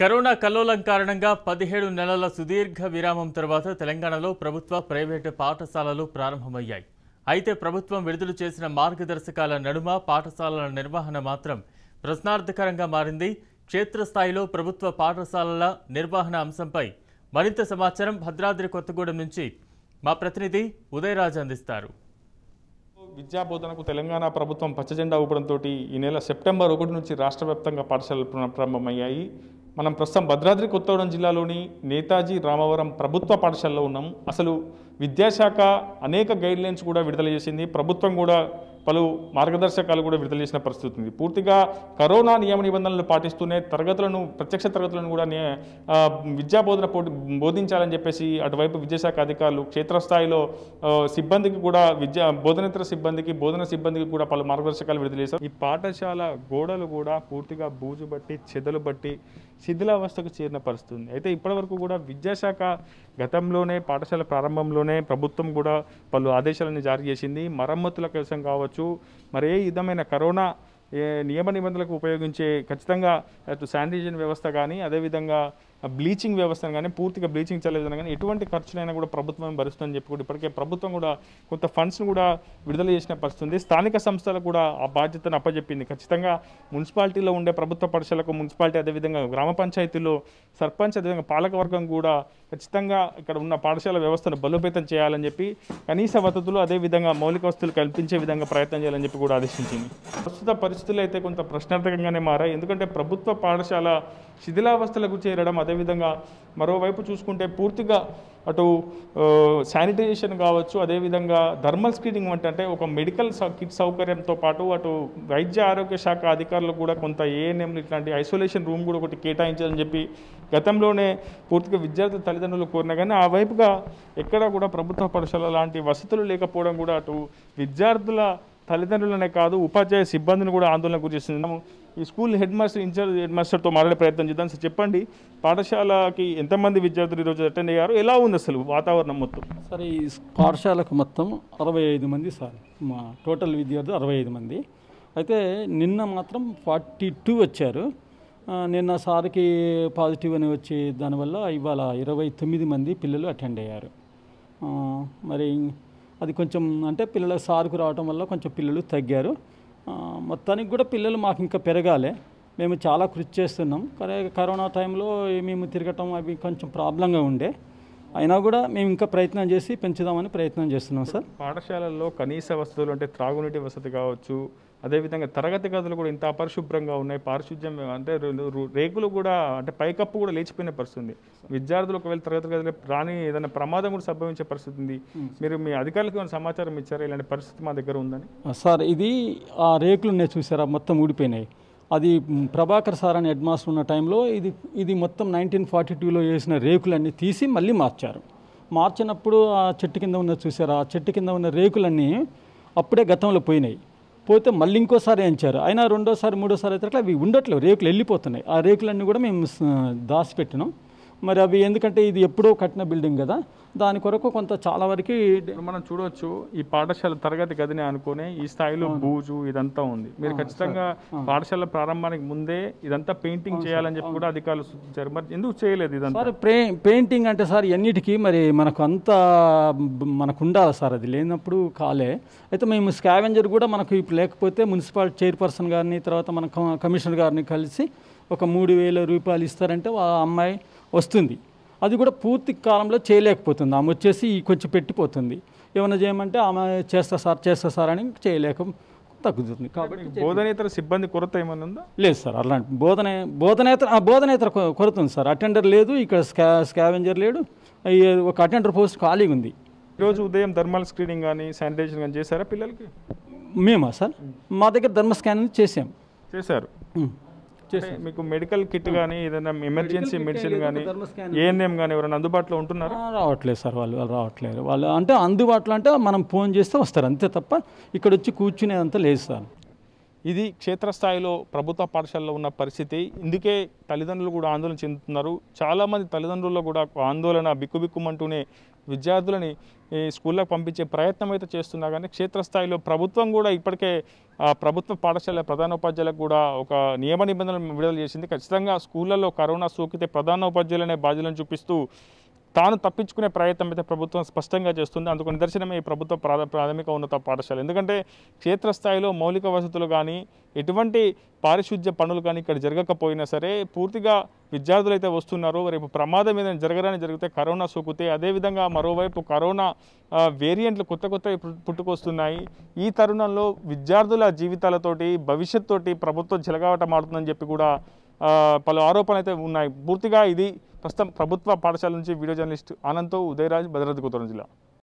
corona కల్లోలం కారణంగా పదిహేడు నెలల సుదీర్ఘ విరామం తర్వాత తెలంగాణలో ప్రభుత్వ ప్రైవేటు పాఠశాలలు ప్రారంభమయ్యాయి అయితే ప్రభుత్వం విడుదల చేసిన మార్గదర్శకాల నడుమ పాఠశాలల నిర్వహణ మాత్రం ప్రశ్నార్థకరంగా మారింది క్షేత్రస్థాయిలో ప్రభుత్వ పాఠశాలల నిర్వహణ అంశంపై మరింత సమాచారం భద్రాద్రి కొత్తగూడెం నుంచి మా ప్రతినిధి ఉదయరాజ్ అందిస్తారు విద్యా బోధనకు తెలంగాణ ప్రభుత్వం పచ్చజెండా ఊపడంతో ఈ నెల సెప్టెంబర్ ఒకటి నుంచి రాష్ట్ర వ్యాప్తంగా పాఠశాలలు ప్రారంభమయ్యాయి మనం ప్రస్తుతం భద్రాద్రి కొత్తగూడెం జిల్లాలోని నేతాజీ రామవరం ప్రభుత్వ పాఠశాలలో ఉన్నాం అసలు విద్యాశాఖ అనేక గైడ్లైన్స్ కూడా విడుదల చేసింది ప్రభుత్వం కూడా పలు మార్గదర్శకాలు కూడా విడుదల చేసిన పరిస్థితి ఉంది పూర్తిగా కరోనా నియమ నిబంధనలు పాటిస్తూనే తరగతులను ప్రత్యక్ష తరగతులను కూడా విద్యా బోధన బోధించాలని చెప్పేసి అటువైపు విద్యాశాఖ అధికారులు క్షేత్రస్థాయిలో సిబ్బందికి కూడా విద్యా బోధనేతర సిబ్బందికి బోధన సిబ్బందికి కూడా పలు మార్గదర్శకాలు విడుదల చేశారు ఈ పాఠశాల గోడలు కూడా పూర్తిగా బూజు బట్టి చెదలు బట్టి శిథిలావస్థకు చేరిన పరిస్థితి ఉంది అయితే ఇప్పటివరకు కూడా విద్యాశాఖ గతంలోనే పాఠశాల ప్రారంభంలోనే ప్రభుత్వం కూడా పలు ఆదేశాలను జారీ చేసింది మరమ్మతుల కోసం కావచ్చు మరి ఏ విధమైన కరోనా నియమ నిబంధనలకు ఉపయోగించే ఖచ్చితంగా అటు శానిటైజేషన్ వ్యవస్థ కానీ అదేవిధంగా బ్లీచింగ్ వ్యవస్థను కానీ పూర్తిగా బ్లీచింగ్ చల్లే విధానం కానీ ఎటువంటి ఖర్చులైనా కూడా ప్రభుత్వం భరిస్తుందని చెప్పి కూడా ఇప్పటికే ప్రభుత్వం కూడా కొంత ఫండ్స్ను కూడా విడుదల చేసిన పరిస్థితుంది స్థానిక సంస్థలు కూడా ఆ బాధ్యతను అప్పజెప్పింది ఖచ్చితంగా మున్సిపాలిటీలో ఉండే ప్రభుత్వ పరిశీలకు మున్సిపాలిటీ అదేవిధంగా గ్రామ పంచాయతీలో సర్పంచ్ అదేవిధంగా పాలకవర్గం కూడా ఖచ్చితంగా ఇక్కడ ఉన్న పాఠశాల వ్యవస్థను బలోపేతం చేయాలని చెప్పి కనీస వసతులు అదేవిధంగా మౌలిక వస్తువులు కల్పించే విధంగా ప్రయత్నం చేయాలని చెప్పి కూడా ఆదేశించింది ప్రస్తుత పరిస్థితులు అయితే కొంత ప్రశ్నార్థకంగానే మారాయి ఎందుకంటే ప్రభుత్వ పాఠశాల శిథిలావస్థలకు చేరడం అదేవిధంగా మరోవైపు చూసుకుంటే పూర్తిగా అటు శానిటైజేషన్ కావచ్చు అదేవిధంగా థర్మల్ స్క్రీనింగ్ అంటే ఒక మెడికల్ కిట్ సౌకర్యంతో పాటు అటు వైద్య ఆరోగ్య శాఖ అధికారులు కూడా కొంత ఏఎన్ఎంలు ఇట్లాంటి ఐసోలేషన్ రూమ్ కూడా ఒకటి కేటాయించాలని చెప్పి గతంలోనే పూర్తిగా విద్యార్థి తల్లిదండ్రులు కోరిన కానీ ఆ వైపుగా ఎక్కడా కూడా ప్రభుత్వ పాఠశాల లాంటి వసతులు లేకపోవడం కూడా అటు విద్యార్థుల తల్లిదండ్రులనే కాదు ఉపాధ్యాయ సిబ్బందిని కూడా ఆందోళన గురి ఈ school head master incharge head మాస్టర్తో మాట్లాడే ప్రయత్నం చేద్దాం సార్ చెప్పండి పాఠశాలకి ఎంతమంది విద్యార్థులు ఈరోజు అటెండ్ అయ్యారు ఎలా ఉంది అసలు వాతావరణం మొత్తం సార్ ఈ పాఠశాలకు మొత్తం అరవై ఐదు మంది సార్ మా టోటల్ విద్యార్థులు అరవై ఐదు మంది అయితే నిన్న మాత్రం ఫార్టీ టూ వచ్చారు నిన్న సార్కి పాజిటివ్ అని వచ్చి దానివల్ల ఇవాళ ఇరవై తొమ్మిది మంది పిల్లలు అటెండ్ అయ్యారు మరి అది కొంచెం అంటే పిల్లల సార్కు రావటం వల్ల కొంచెం పిల్లలు తగ్గారు మొత్తానికి కూడా పిల్లలు మాకు ఇంకా పెరగాలి మేము చాలా కృషి చేస్తున్నాం కరే కరోనా టైంలో మేము తిరగటం అవి కొంచెం ప్రాబ్లంగా ఉండే అయినా కూడా మేము ఇంకా ప్రయత్నం చేసి పెంచుదామని ప్రయత్నం చేస్తున్నాం సార్ పాఠశాలల్లో కనీస వసతులు అంటే త్రాగునీటి వసతి కావచ్చు అదేవిధంగా తరగతి గదులు కూడా ఇంత అపరిశుభ్రంగా ఉన్నాయి పారిశుద్ధ్యం అంటే రేకులు కూడా అంటే పైకప్పు కూడా లేచిపోయిన పరిస్థితుంది విద్యార్థులు ఒకవేళ తరగతి గదులు రాని ఏదైనా ప్రమాదం కూడా సంభవించే పరిస్థితి ఉంది మీరు మీ అధికారులకు ఏమైనా సమాచారం ఇచ్చారా ఇలాంటి పరిస్థితి మా దగ్గర ఉందని సార్ ఇది ఆ రేకులు నేను చూసారా మొత్తం ఊడిపోయినాయి అది ప్రభాకర్ సార్ అని హెడ్ మాస్టర్ ఉన్న టైంలో ఇది ఇది మొత్తం నైన్టీన్ ఫార్టీ టూలో వేసిన రేకులన్నీ తీసి మళ్ళీ మార్చారు మార్చినప్పుడు ఆ చెట్టు కింద ఉన్న చూసారా ఆ చెట్టు కింద ఉన్న రేకులన్నీ అప్పుడే గతంలో పోయినాయి పోతే మళ్ళీ ఇంకోసారి ఎంచారు అయినా రెండోసారి మూడోసారి అయితే అట్లా అవి ఉండట్లేవు రేకులు వెళ్ళిపోతున్నాయి ఆ రేకులన్నీ కూడా మేము దాచిపెట్టినాం మరి అవి ఎందుకంటే ఇది ఎప్పుడో కట్టిన బిల్డింగ్ కదా దాని కొరకు కొంత చాలా వరకు మనం చూడవచ్చు ఈ పాఠశాల తరగతి గదిని అనుకుని ఈ స్థాయిలో బూజు ఇదంతా ఉంది మీరు ఖచ్చితంగా పాఠశాల ప్రారంభానికి ముందే ఇదంతా పెయింటింగ్ చేయాలని చెప్పి కూడా అధికారులు సూచించారు మరి ఎందుకు చేయలేదు ఇదంతా పెయింటింగ్ అంటే సార్ ఎన్నిటికీ మరి మనకు అంత మనకు ఉండాలి సార్ అది లేనప్పుడు కాలే అయితే మేము స్కావెంజర్ కూడా మనకు ఇప్పుడు లేకపోతే మున్సిపాలిటీ చైర్పర్సన్ గారిని తర్వాత మన కమిషనర్ గారిని కలిసి ఒక మూడు వేల రూపాయలు ఇస్తారంటే ఆ అమ్మాయి వస్తుంది అది కూడా పూర్తి కాలంలో చేయలేకపోతుంది ఆమె వచ్చేసి కొంచెం పెట్టిపోతుంది ఏమైనా చేయమంటే ఆమె చేస్తా సార్ చేస్తా సార్ అని చేయలేక తగ్గుతుంది కాబట్టి బోధనేతర సిబ్బంది కొరత ఏమైనా ఉందా లేదు సార్ అలాంటి బోధన బోధనేతర బోధనేతర కొరత ఉంది సార్ అటెండర్ లేదు ఇక్కడ స్కా స్కావెంజర్ లేడు ఒక అటెండర్ పోస్ట్ ఖాళీగా ఉంది ఈరోజు ఉదయం థర్మల్ స్క్రీనింగ్ కానీ శానిటైజర్ కానీ చేశారా పిల్లలకి మేమా సార్ మా దగ్గర ధర్మ స్కానింగ్ చేసాం చేశారు మీకు మెడికల్ కిట్ కానీ ఏదైనా ఎమర్జెన్సీ మెడిసిన్ కానీ ఏఎన్ఎం కానీ ఎవరైనా అందుబాటులో ఉంటున్నారు రావట్లేదు సార్ వాళ్ళు వాళ్ళు రావట్లేదు వాళ్ళు అంటే అందుబాటులో అంటే మనం ఫోన్ చేస్తే వస్తారు అంతే తప్ప ఇక్కడ వచ్చి కూర్చునేదంతా లేదు సార్ ఇది క్షేత్రస్థాయిలో ప్రభుత్వ పాఠశాలలో ఉన్న పరిస్థితి ఇందుకే తల్లిదండ్రులు కూడా ఆందోళన చెందుతున్నారు చాలామంది తల్లిదండ్రుల్లో కూడా ఆందోళన బిక్కుబిక్కుమంటూనే విద్యార్థులని ఈ స్కూళ్ళకు పంపించే ప్రయత్నం అయితే చేస్తున్నా కానీ క్షేత్రస్థాయిలో ప్రభుత్వం కూడా ఇప్పటికే ప్రభుత్వ పాఠశాల ప్రధానోపాధ్యాయులకు కూడా ఒక నియమ నిబంధనలు విడుదల చేసింది ఖచ్చితంగా స్కూళ్ళల్లో కరోనా సోకితే ప్రధానోపాధ్యాయులనే బాధ్యులను చూపిస్తూ తాను తప్పించుకునే ప్రయత్నం అయితే ప్రభుత్వం స్పష్టంగా చేస్తుంది అందుకు నిదర్శనమే ఈ ప్రభుత్వ ప్రాథమిక ఉన్నత పాఠశాల ఎందుకంటే క్షేత్రస్థాయిలో మౌలిక వసతులు కానీ ఎటువంటి పారిశుద్ధ్య పనులు కానీ ఇక్కడ జరగకపోయినా సరే పూర్తిగా విద్యార్థులు అయితే వస్తున్నారు రేపు ప్రమాదం ఏదైనా జరగరాని జరిగితే కరోనా సోకుతే అదేవిధంగా మరోవైపు కరోనా వేరియంట్లు కొత్త కొత్త పుట్టుకొస్తున్నాయి ఈ తరుణంలో విద్యార్థుల జీవితాలతోటి భవిష్యత్తుతోటి ప్రభుత్వం జలగావటం ఆడుతుందని చెప్పి కూడా పలు ఆరోపణలు అయితే ఉన్నాయి పూర్తిగా ఇది ప్రస్తుతం ప్రభుత్వ పాఠశాల నుంచి వీడియో జర్నలిస్ట్ ఆనంద్తో ఉదయరాజ్ భద్రాద్రి కొత్తగూడెం జిల్లా